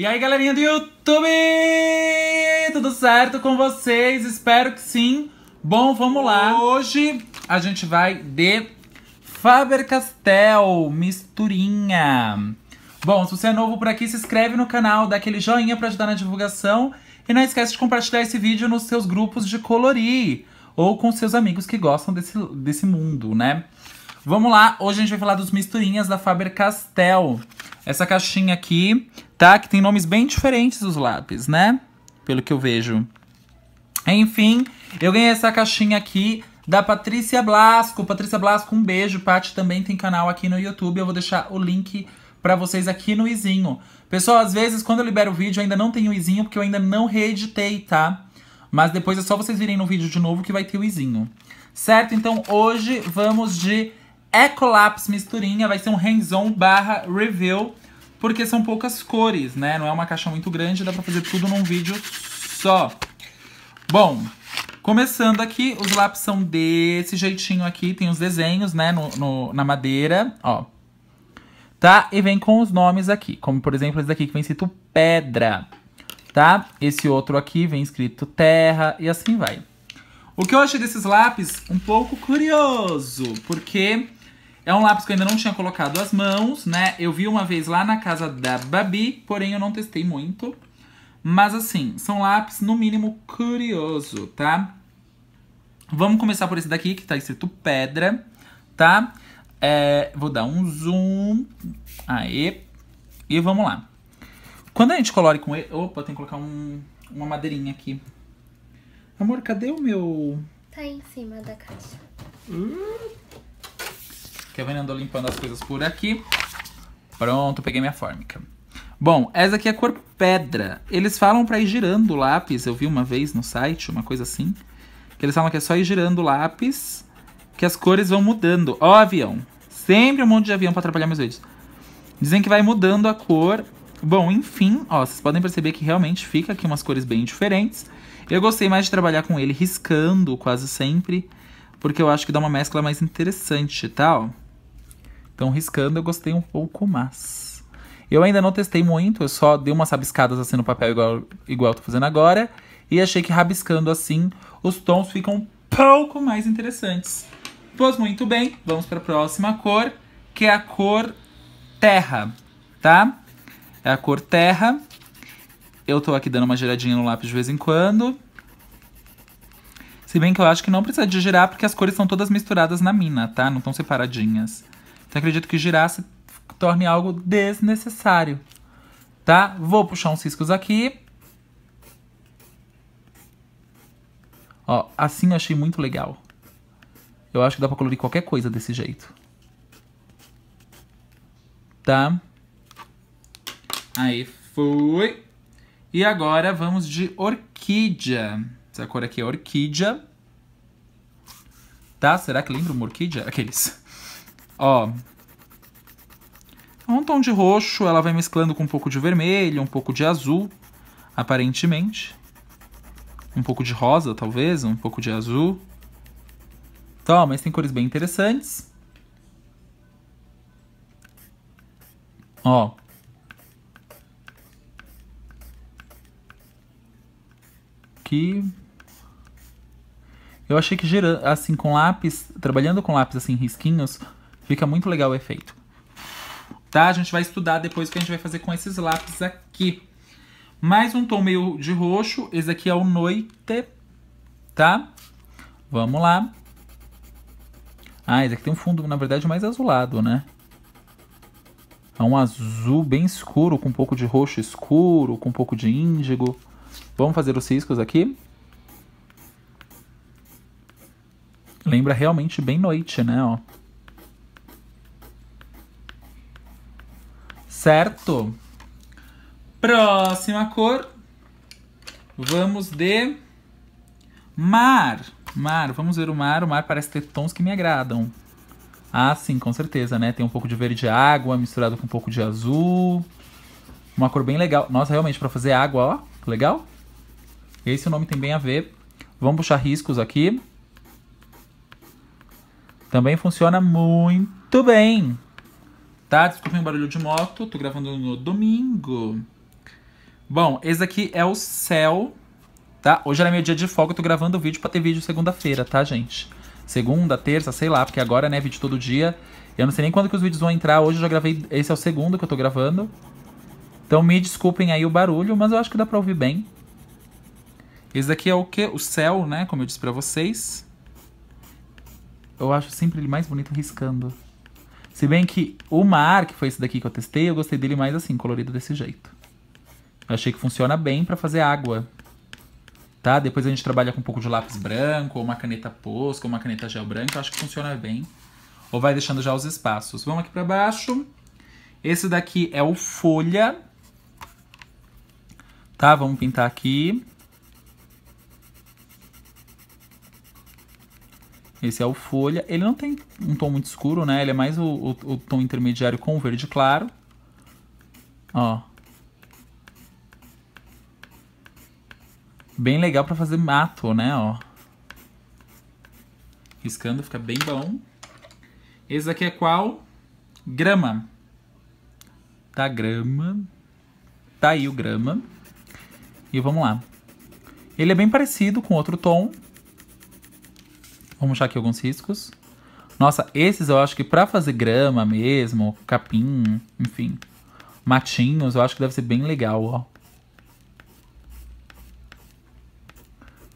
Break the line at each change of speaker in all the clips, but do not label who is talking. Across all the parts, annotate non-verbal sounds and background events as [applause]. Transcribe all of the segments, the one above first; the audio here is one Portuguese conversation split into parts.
E aí, galerinha do YouTube! Tudo certo com vocês? Espero que sim. Bom, vamos lá. Hoje a gente vai de Faber-Castell misturinha. Bom, se você é novo por aqui, se inscreve no canal, dá aquele joinha para ajudar na divulgação e não esquece de compartilhar esse vídeo nos seus grupos de colorir ou com seus amigos que gostam desse, desse mundo, né? Vamos lá, hoje a gente vai falar dos misturinhas da Faber-Castell. Essa caixinha aqui tá? Que tem nomes bem diferentes os lápis, né? Pelo que eu vejo. Enfim, eu ganhei essa caixinha aqui da Patrícia Blasco. Patrícia Blasco, um beijo. Paty também tem canal aqui no YouTube. Eu vou deixar o link para vocês aqui no izinho. Pessoal, às vezes quando eu libero o vídeo ainda não tem o izinho porque eu ainda não reeditei, tá? Mas depois é só vocês virem no vídeo de novo que vai ter o izinho. Certo? Então hoje vamos de Ecolapse Misturinha. Vai ser um hands-on barra review porque são poucas cores, né? Não é uma caixa muito grande, dá pra fazer tudo num vídeo só. Bom, começando aqui, os lápis são desse jeitinho aqui, tem os desenhos, né, no, no, na madeira, ó. Tá? E vem com os nomes aqui, como por exemplo esse daqui que vem escrito pedra, tá? Esse outro aqui vem escrito terra e assim vai. O que eu achei desses lápis um pouco curioso, porque é um lápis que eu ainda não tinha colocado as mãos, né? Eu vi uma vez lá na casa da Babi, porém eu não testei muito. Mas assim, são lápis no mínimo curioso, tá? Vamos começar por esse daqui, que tá escrito pedra, tá? É, vou dar um zoom. Aê. E vamos lá. Quando a gente colore com ele... Opa, tem que colocar um, uma madeirinha aqui. Amor, cadê o meu... Tá em cima da caixa. Hum, Kevin andou limpando as coisas por aqui. Pronto, peguei minha fórmica. Bom, essa aqui é a cor pedra. Eles falam para ir girando o lápis. Eu vi uma vez no site, uma coisa assim. Que eles falam que é só ir girando o lápis que as cores vão mudando. Ó, avião. Sempre um monte de avião para atrapalhar meus vídeos. Dizem que vai mudando a cor. Bom, enfim, ó, vocês podem perceber que realmente fica aqui umas cores bem diferentes. Eu gostei mais de trabalhar com ele riscando quase sempre, porque eu acho que dá uma mescla mais interessante, tá? Ó. Então, riscando, eu gostei um pouco mais. Eu ainda não testei muito, eu só dei umas rabiscadas assim no papel, igual, igual eu tô fazendo agora. E achei que rabiscando assim, os tons ficam um pouco mais interessantes. Pois muito bem, vamos para a próxima cor, que é a cor terra, tá? É a cor terra. Eu tô aqui dando uma giradinha no lápis de vez em quando. Se bem que eu acho que não precisa de girar, porque as cores são todas misturadas na mina, tá? Não estão separadinhas. Então acredito que girar se torne algo desnecessário, tá? Vou puxar uns ciscos aqui. Ó, assim eu achei muito legal. Eu acho que dá pra colorir qualquer coisa desse jeito. Tá? Aí foi. E agora vamos de orquídea. Essa cor aqui é orquídea. Tá? Será que lembra uma orquídea? Aqueles. Ó. É um tom de roxo, ela vai mesclando com um pouco de vermelho, um pouco de azul, aparentemente. Um pouco de rosa, talvez, um pouco de azul. Então, mas tem cores bem interessantes. Ó. Aqui. Eu achei que assim, com lápis, trabalhando com lápis, assim, risquinhos, Fica muito legal o efeito. Tá? A gente vai estudar depois o que a gente vai fazer com esses lápis aqui. Mais um tom meio de roxo. Esse aqui é o Noite, tá? Vamos lá. Ah, esse aqui tem um fundo, na verdade, mais azulado, né? É um azul bem escuro, com um pouco de roxo escuro, com um pouco de índigo. Vamos fazer os riscos aqui. Lembra realmente bem noite, né? Ó. certo? Próxima cor, vamos de mar. Mar, vamos ver o mar. O mar parece ter tons que me agradam. Ah, sim, com certeza, né? Tem um pouco de verde água misturado com um pouco de azul. Uma cor bem legal. Nossa, realmente, para fazer água, ó. Legal? Esse nome tem bem a ver. Vamos puxar riscos aqui. Também funciona muito bem. Tá? Desculpem o barulho de moto, tô gravando no domingo. Bom, esse aqui é o céu, tá? Hoje era meu dia de folga, tô gravando o vídeo pra ter vídeo segunda-feira, tá, gente? Segunda, terça, sei lá, porque agora, né, vídeo todo dia. Eu não sei nem quando que os vídeos vão entrar, hoje eu já gravei, esse é o segundo que eu tô gravando. Então me desculpem aí o barulho, mas eu acho que dá pra ouvir bem. Esse daqui é o que? O céu, né? Como eu disse pra vocês. Eu acho sempre ele mais bonito riscando. Se bem que o mar, que foi esse daqui que eu testei, eu gostei dele mais assim, colorido desse jeito. Eu achei que funciona bem para fazer água. Tá? Depois a gente trabalha com um pouco de lápis branco, ou uma caneta posca, ou uma caneta gel branca. Eu acho que funciona bem. Ou vai deixando já os espaços. Vamos aqui para baixo. Esse daqui é o folha. Tá? Vamos pintar aqui. Esse é o folha. Ele não tem um tom muito escuro, né? Ele é mais o, o, o tom intermediário com o verde claro. Ó. Bem legal para fazer mato, né? Ó. Riscando fica bem bom. Esse aqui é qual? Grama. Tá grama. Tá aí o grama. E vamos lá. Ele é bem parecido com outro tom, Vamos achar aqui alguns riscos. Nossa, esses eu acho que pra fazer grama mesmo, capim, enfim, matinhos, eu acho que deve ser bem legal, ó.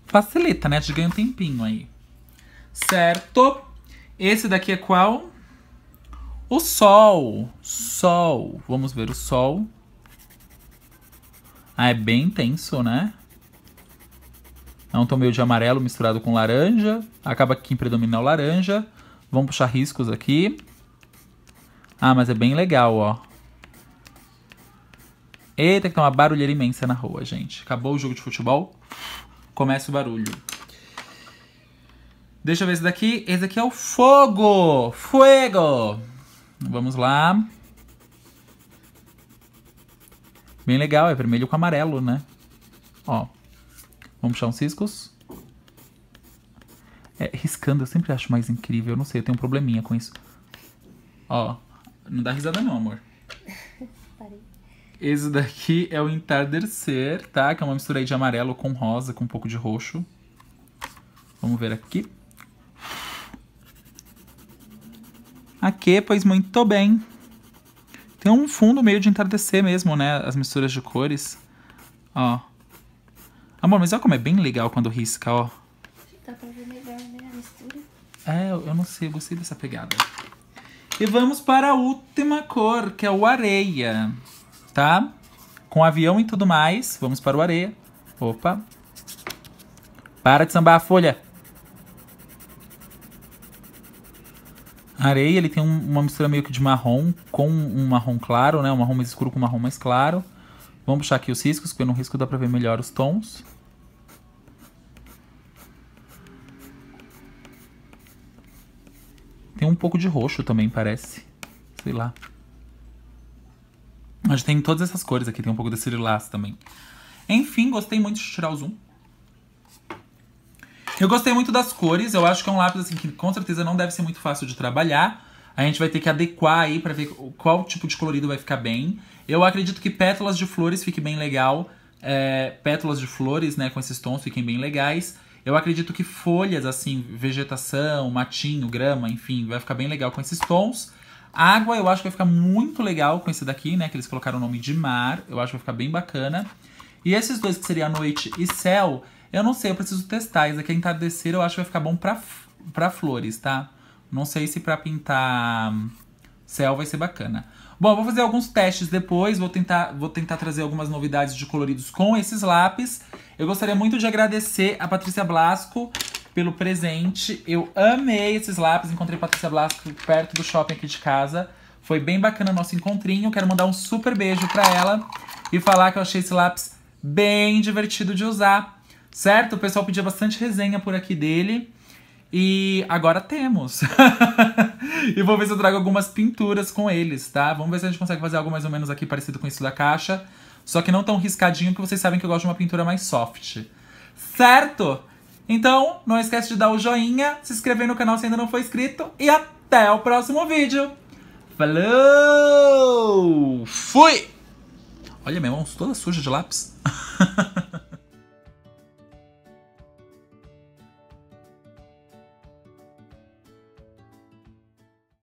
Facilita, né? A gente ganha um tempinho aí. Certo. Esse daqui é qual? O sol. Sol. Vamos ver o sol. Ah, é bem intenso, né? É um tom meio de amarelo misturado com laranja. Acaba que predomina o laranja. Vamos puxar riscos aqui. Ah, mas é bem legal, ó. Eita, que tá uma barulheira imensa na rua, gente. Acabou o jogo de futebol, começa o barulho. Deixa eu ver esse daqui. Esse daqui é o fogo! Fuego! Vamos lá. Bem legal, é vermelho com amarelo, né? Ó. Vamos puxar uns ciscos? É, riscando eu sempre acho mais incrível. Eu não sei, eu tenho um probleminha com isso. Ó, não dá risada não, amor. Parei. Esse daqui é o entardecer, tá? Que é uma mistura aí de amarelo com rosa, com um pouco de roxo. Vamos ver aqui. Aqui, pois muito bem. Tem um fundo meio de entardecer mesmo, né? As misturas de cores. Ó. Amor, mas olha como é bem legal quando risca, ó. Dá tá pra ver melhor, né? A mistura. É, eu não sei, eu gostei dessa pegada. E vamos para a última cor, que é o areia, tá? Com avião e tudo mais, vamos para o areia. Opa. Para de sambar a folha. A areia, ele tem um, uma mistura meio que de marrom com um marrom claro, né? Um marrom mais escuro com um marrom mais claro. Vamos puxar aqui os riscos, porque no risco dá para ver melhor os tons. Tem um pouco de roxo também, parece. Sei lá. Mas tem todas essas cores aqui, tem um pouco desse lilás também. Enfim, gostei muito de tirar o zoom. Eu gostei muito das cores, eu acho que é um lápis assim que com certeza não deve ser muito fácil de trabalhar. A gente vai ter que adequar aí para ver qual tipo de colorido vai ficar bem. Eu acredito que pétalas de flores fique bem legal. É, pétalas de flores, né, com esses tons fiquem bem legais. Eu acredito que folhas, assim, vegetação, matinho, grama, enfim, vai ficar bem legal com esses tons. Água, eu acho que vai ficar muito legal com esse daqui, né? Que eles colocaram o nome de mar. Eu acho que vai ficar bem bacana. E esses dois que seria noite e céu, eu não sei, eu preciso testar. Esse aqui é entardecer, eu acho que vai ficar bom pra, pra flores, tá? Não sei se para pintar céu vai ser bacana. Bom, vou fazer alguns testes depois, vou tentar, vou tentar trazer algumas novidades de coloridos com esses lápis. Eu gostaria muito de agradecer a Patrícia Blasco pelo presente. Eu amei esses lápis, encontrei a Patrícia Blasco perto do shopping aqui de casa. Foi bem bacana o nosso encontrinho, quero mandar um super beijo para ela e falar que eu achei esse lápis bem divertido de usar, certo? O pessoal pedia bastante resenha por aqui dele. E agora temos. [laughs] e vou ver se eu trago algumas pinturas com eles, tá? Vamos ver se a gente consegue fazer algo mais ou menos aqui parecido com isso da caixa. Só que não tão riscadinho, porque vocês sabem que eu gosto de uma pintura mais soft. Certo? Então, não esquece de dar o joinha, se inscrever no canal se ainda não for inscrito. E até o próximo vídeo. Falou! Fui! Olha, minha mão toda suja de lápis. [laughs]